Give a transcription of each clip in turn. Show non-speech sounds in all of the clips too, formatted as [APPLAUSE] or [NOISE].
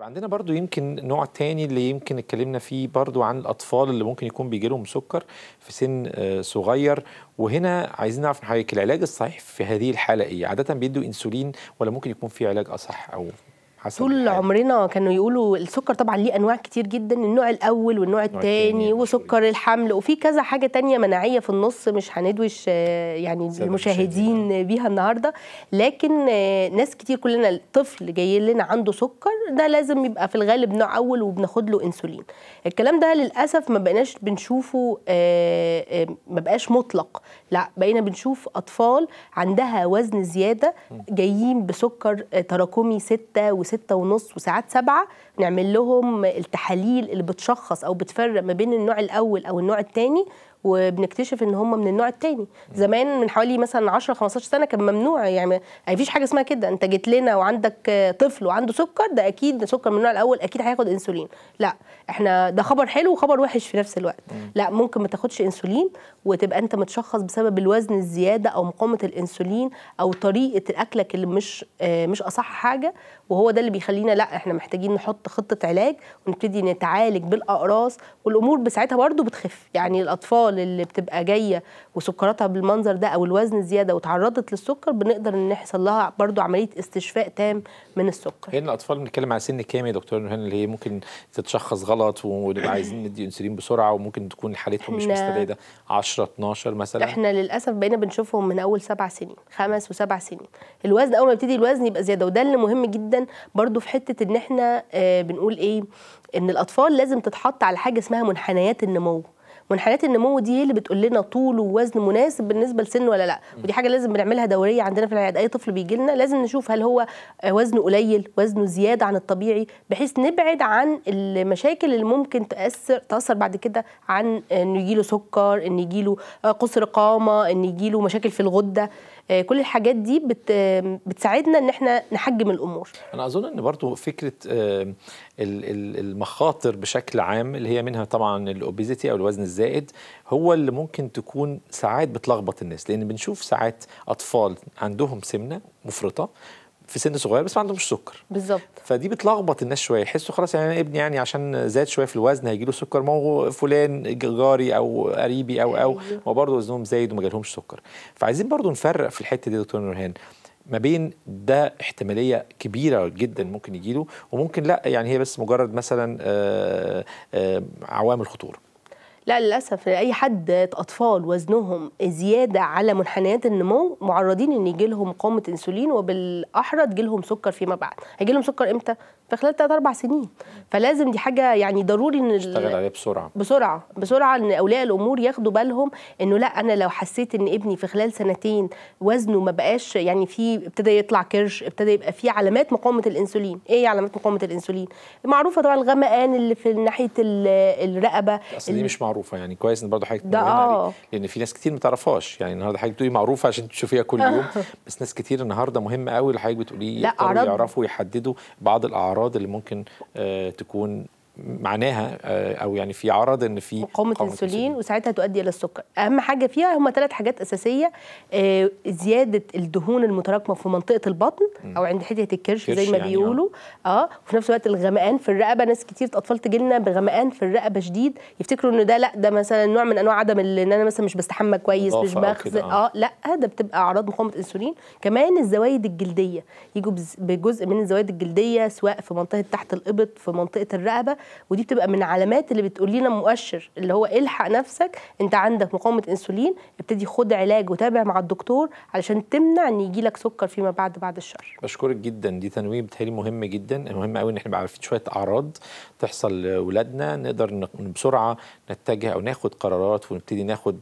عندنا برضو يمكن نوع تاني اللي يمكن اتكلمنا فيه برضو عن الأطفال اللي ممكن يكون بيجي لهم سكر في سن آه، صغير وهنا عايزين نعرف من حضرتك العلاج الصحيح في هذه الحالة إيه؟ عادة بيدوا أنسولين ولا ممكن يكون في علاج أصح أو حسب طول الحاجة. عمرنا كانوا يقولوا السكر طبعا ليه انواع كتير جدا النوع الاول والنوع الثاني يعني وسكر الحمل وفي كذا حاجه تانية مناعيه في النص مش هندوش يعني المشاهدين بيها النهارده لكن ناس كتير كلنا طفل جاي لنا عنده سكر ده لازم يبقى في الغالب نوع اول وبناخد له انسولين الكلام ده للاسف ما بقيناش بنشوفه آه، آه، ما بقاش مطلق لا بقينا بنشوف اطفال عندها وزن زياده جايين بسكر تراكمي 6 و6 ستة ونص وساعات سبعة نعمل لهم التحاليل اللي بتشخص أو بتفرق ما بين النوع الأول أو النوع الثاني وبنكتشف ان هم من النوع الثاني زمان من حوالي مثلا 10 15 سنه كان ممنوع يعني ما فيش حاجه اسمها كده انت جيت لنا وعندك طفل وعنده سكر ده اكيد ده سكر من النوع الاول اكيد هياخد انسولين لا احنا ده خبر حلو وخبر وحش في نفس الوقت لا ممكن ما تاخدش انسولين وتبقى انت متشخص بسبب الوزن الزياده او مقاومه الانسولين او طريقه اكلك اللي مش آه، مش اصح حاجه وهو ده اللي بيخلينا لا احنا محتاجين نحط خطه علاج ونبتدي نتعالج بالاقراص والامور بساعتها برده بتخف يعني الاطفال الاطفال اللي بتبقى جايه وسكراتها بالمنظر ده او الوزن زياده وتعرضت للسكر بنقدر ان يحصل لها برضو عمليه استشفاء تام من السكر هنا الاطفال بنتكلم على سن كام يا دكتور هنا اللي هي ممكن تتشخص غلط ونبقى عايزين ندي انسولين بسرعه وممكن تكون حالتهم مش مستبعده 10 12 مثلا احنا للاسف بقينا بنشوفهم من اول سبع سنين خمس وسبع سنين الوزن اول ما يبتدي الوزن يبقى زياده وده اللي مهم جدا برضو في حته ان احنا آه بنقول ايه ان الاطفال لازم تتحط على حاجه اسمها منحنيات النمو منحنيات النمو دي هي اللي بتقول لنا طول ووزن مناسب بالنسبه لسنه ولا لا ودي حاجه لازم بنعملها دوريه عندنا في العياده اي طفل بيجي لنا لازم نشوف هل هو وزنه قليل وزنه زياده عن الطبيعي بحيث نبعد عن المشاكل اللي ممكن تاثر تاثر بعد كده عن انه يجيله سكر ان يجيله آه، قصر قامه ان يجيله مشاكل في الغده آه، كل الحاجات دي بت بتساعدنا ان احنا نحجم الامور انا اظن ان برضو فكره آه، المخاطر بشكل عام اللي هي منها طبعا الاوبيزيتي او الوزن الزائد الزائد هو اللي ممكن تكون ساعات بتلخبط الناس لان بنشوف ساعات اطفال عندهم سمنه مفرطه في سن صغير بس ما عندهمش سكر بالظبط فدي بتلخبط الناس شويه يحسوا خلاص يعني انا ابني يعني عشان زاد شويه في الوزن هيجي له سكر ما هو فلان جاري او قريبي او او أيوة. هو برضه وزنهم زايد وما جالهمش سكر فعايزين برضه نفرق في الحته دي يا دكتور نورهان ما بين ده احتماليه كبيره جدا ممكن يجيله وممكن لا يعني هي بس مجرد مثلا آه، آه، عوامل خطوره لا للاسف اي حد اطفال وزنهم زياده على منحنيات النمو معرضين ان يجي لهم قومه انسولين وبالاحرى تجي لهم سكر فيما بعد هيجي لهم سكر امتى في خلال 3 4 سنين فلازم دي حاجه يعني ضروري ان نشتغل عليها بسرعه بسرعه بسرعه ان اولياء الامور ياخدوا بالهم انه لا انا لو حسيت ان ابني في خلال سنتين وزنه ما بقاش يعني في ابتدى يطلع كرش ابتدى يبقى في علامات مقاومه الانسولين ايه علامات مقاومه الانسولين معروفه طبعا الغمقان اللي في ناحيه الرقبه اصل دي مش معروفه معروفه يعني كويس ان برضه حضرتك ده آه. لان في ناس كتير ما تعرفهاش يعني النهارده حضرتك بتقولي معروفه عشان تشوفيها كل يوم [LAUGHS] بس ناس كتير النهارده مهم قوي اللي حضرتك بتقوليه يعرفوا يحددوا بعض الاعراض اللي ممكن آه، تكون معناها آه، او يعني في عرض ان في مقاومه انسولين وساعتها تؤدي الى السكر اهم حاجه فيها هم ثلاث حاجات اساسيه آه، زياده الدهون المتراكمه في منطقه البطن او عند حته الكرش زي ما يعني بيقولوا آه. اه, وفي نفس الوقت الغمقان في الرقبه ناس كتير اطفال تجي لنا بغمقان في الرقبه شديد يفتكروا ان ده لا ده مثلا نوع من انواع عدم ان انا مثلا مش بستحمى كويس مش بخزن آه. اه لا ده بتبقى اعراض مقاومه انسولين كمان الزوايد الجلديه يجوا بجزء من الزوايد الجلديه سواء في منطقه تحت الابط في منطقه الرقبه ودي بتبقى من علامات اللي بتقول لنا مؤشر اللي هو الحق نفسك انت عندك مقاومه انسولين ابتدي خد علاج وتابع مع الدكتور علشان تمنع ان يجي لك سكر فيما بعد بعد الشر بشكرك جدا دي تنويه بتهيألي مهم جدا مهم قوي ان احنا بقى عارفين شويه اعراض تحصل لاولادنا نقدر بسرعه نتجه او ناخد قرارات ونبتدي ناخد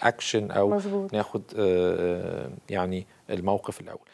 اكشن آه، او مزبوط. ناخد آه، آه، يعني الموقف الاول